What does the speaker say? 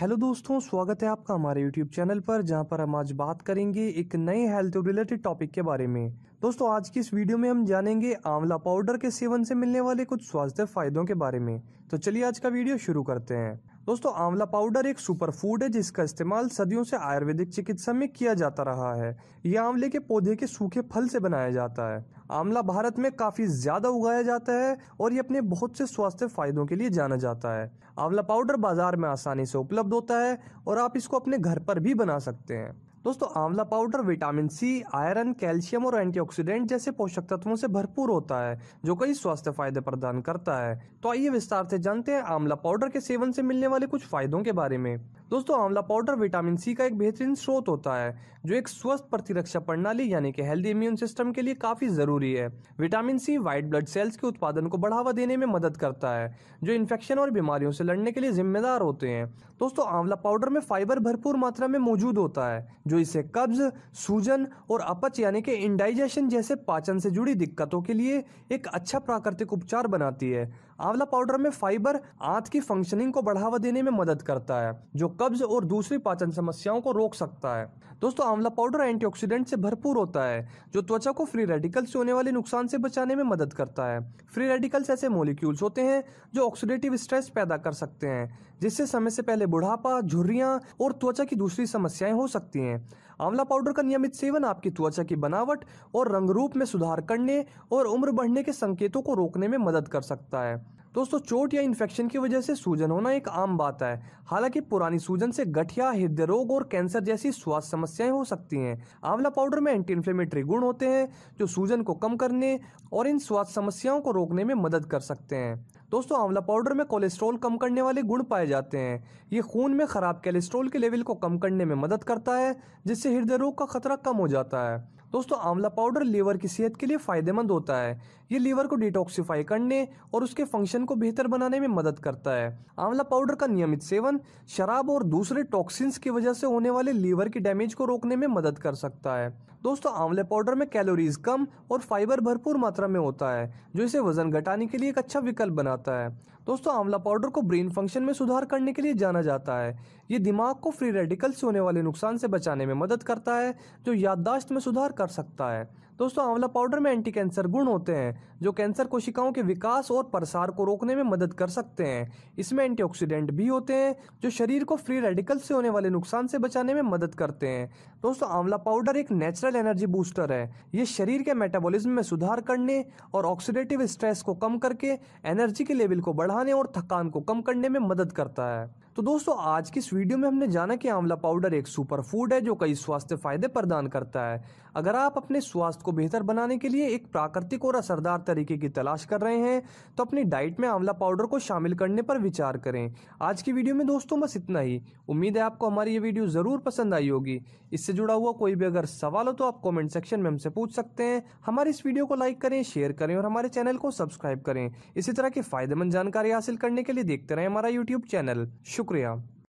hello दोस्तों स्वागत है आपका हमारे यूट्यूब चैनल पर जहां पर हम आज बात करेंगे एक नए हेल्थ रिलेटेड टॉपिक के बारे में दोस्तों आज की इस वीडियो में हम जानेंगे आंवला पाउडर के सेवन से मिलने वाले कुछ स्वास्थ्य फायदों के बारे में तो चलिए आज का वीडियो शुरू करते हैं दोस्तों आंवला पाउडर एक सुपर फूड है जिसका इस्तेमाल सदियों से आयुर्वेदिक चिकित्सा में किया जाता रहा है यह आंवले के पौधे के सूखे फल से बनाया जाता है आंवला भारत में काफी ज्यादा उगाया जाता है और ये अपने बहुत से स्वास्थ्य फायदों के लिए जाना जाता है आंवला पाउडर बाजार में आसानी से उपलब्ध होता है और आप इसको अपने घर पर भी बना सकते हैं दोस्तों आंवला powder vitamin C iron calcium और एंटीऑक्सीडेंट जैसे पोषक तत्वों से भरपूर होता है जो कई स्वास्थ्य फायदे प्रदान करता है तो आइए विस्तार से जानते हैं आंवला पाउडर के सेवन से मिलने वाले कुछ फायदों के बारे में दोस्तों आंवला पाउडर विटामिन सी का एक बेहतरीन स्रोत होता है जो एक स्वस्थ प्रतिरक्षा प्रणाली यानी कि हेल्दी इम्यून सिस्टम के लिए काफ़ी ज़रूरी है vitamin C white blood cells के उत्पादन को बढ़ावा देने में मदद करता है जो इन्फेक्शन और बीमारियों से लड़ने के लिए जिम्मेदार होते हैं दोस्तों आंवला पाउडर में फाइबर भरपूर मात्रा में मौजूद होता है जो इसे कब्ज सूजन और अपच यानी कि इंडाइजेशन जैसे पाचन से जुड़ी दिक्कतों के लिए एक अच्छा प्राकृतिक उपचार बनाती है आंवला पाउडर में फाइबर आंत की फंक्शनिंग को बढ़ावा देने में मदद करता है जो कब्ज और दूसरी पाचन समस्याओं को रोक सकता है दोस्तों आंवला पाउडर एंटीऑक्सीडेंट से भरपूर होता है जो त्वचा को फ्री रेडिकल से होने वाले नुकसान से बचाने में मदद करता है फ्री रेडिकल्स ऐसे मोलिक्यूल्स होते हैं जो ऑक्सीडेटिव स्ट्रेस पैदा कर सकते हैं जिससे समय से पहले बुढ़ापा झुर्रियाँ और त्वचा की दूसरी समस्याएं हो सकती हैं आंवला पाउडर का नियमित सेवन आपकी त्वचा की बनावट और रंग रूप में सुधार करने और उम्र बढ़ने के संकेतों को रोकने में मदद कर सकता है दोस्तों चोट या इन्फेक्शन की वजह से सूजन होना एक आम बात है हालांकि पुरानी सूजन से गठिया हृदय रोग और कैंसर जैसी स्वास्थ्य समस्याएं हो सकती हैं आंवला पाउडर में एंटी इन्फ्लेमेटरी गुण होते हैं जो सूजन को कम करने और इन स्वास्थ्य समस्याओं को रोकने में मदद कर सकते हैं दोस्तों आंवला पाउडर में कोलेस्ट्रॉल कम करने वाले गुण पाए जाते हैं ये खून में खराब कोलेस्ट्रॉल के लेवल को कम करने में मदद करता है जिससे हृदय रोग का खतरा कम हो जाता है दोस्तों आंवला पाउडर लीवर की सेहत के लिए फ़ायदेमंद होता है ये लीवर को डिटॉक्सीफाई करने और उसके फंक्शन को बेहतर बनाने में मदद करता है आंवला पाउडर का नियमित सेवन शराब और दूसरे टॉक्सिन्स की वजह से होने वाले लीवर की डैमेज को रोकने में मदद कर सकता है दोस्तों आंवले पाउडर में कैलोरीज कम और फाइबर भरपूर मात्रा में होता है जो इसे वजन घटाने के लिए एक अच्छा विकल्प बनाता है दोस्तों आंवला पाउडर को ब्रेन फंक्शन में सुधार करने के लिए जाना जाता है ये दिमाग को फ्री रेडिकल से होने वाले नुकसान से बचाने में मदद करता है जो याददाश्त में सुधार कर सकता है दोस्तों आंवला पाउडर में एंटी कैंसर गुण होते हैं जो कैंसर कोशिकाओं के विकास और प्रसार को रोकने में मदद कर सकते हैं इसमें एंटीऑक्सीडेंट भी होते हैं जो शरीर को फ्री रेडिकल से होने वाले नुकसान से बचाने में मदद करते हैं दोस्तों आंवला पाउडर एक नेचुरल एनर्जी बूस्टर है ये शरीर के मेटाबोलिज्म में सुधार करने और ऑक्सीडेटिव स्ट्रेस को कम करके एनर्जी के लेवल को बढ़ाने और थकान को कम करने में मदद करता है तो दोस्तों आज की इस वीडियो में हमने जाना कि आंवला पाउडर एक सुपर फूड है जो कई स्वास्थ्य फायदे प्रदान करता है अगर आप अपने स्वास्थ्य को को बेहतर बनाने के लिए एक प्राकृतिक और असरदार तरीके की तलाश कर रहे हैं तो अपनी डाइट में आंवला पाउडर को शामिल करने पर विचार करें आज की वीडियो में दोस्तों बस इतना ही उम्मीद है आपको हमारी ये वीडियो ज़रूर पसंद आई होगी इससे जुड़ा हुआ कोई भी अगर सवाल हो तो आप कॉमेंट सेक्शन में हमसे पूछ सकते हैं हमारे इस वीडियो को लाइक करें शेयर करें और हमारे चैनल को सब्सक्राइब करें इसी तरह की फ़ायदेमंद जानकारी हासिल करने के लिए देखते रहे हमारा यूट्यूब चैनल शुक्रिया